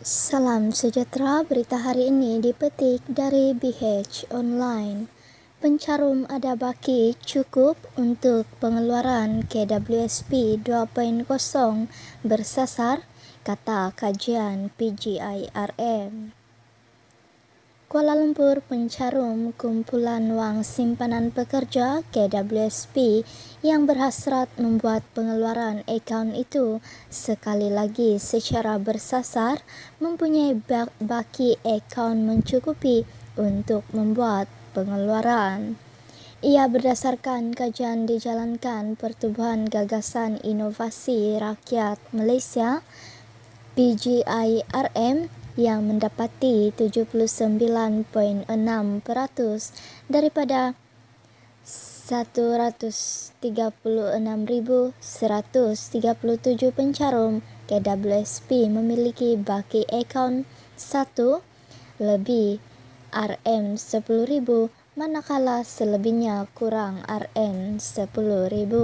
Salam sejahtera, berita hari ini dipetik dari BH Online. Pencarum ada baki cukup untuk pengeluaran KWSP 2.0 bersasar, kata kajian PGIRM. Kuala Lumpur Pencarum kumpulan wang simpanan pekerja KWSP yang berhasrat membuat pengeluaran akaun itu sekali lagi secara bersasar mempunyai baki akaun mencukupi untuk membuat pengeluaran. Ia berdasarkan kajian dijalankan Pertubuhan Gagasan Inovasi Rakyat Malaysia PGIRM yang mendapati 79.6% daripada 136.137 pencarum KWSP memiliki baki akaun 1 lebih RM10.000 manakala selebihnya kurang RM10.000.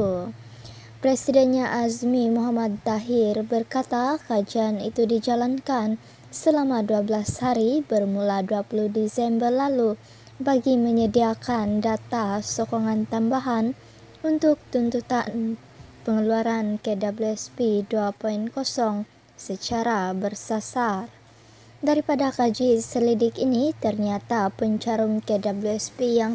Presidennya Azmi Muhammad Tahir berkata kajian itu dijalankan selama 12 hari bermula 20 Disember lalu bagi menyediakan data sokongan tambahan untuk tuntutan pengeluaran KWSP 2.0 secara bersasar. Daripada kaji selidik ini, ternyata pencarum KWSP yang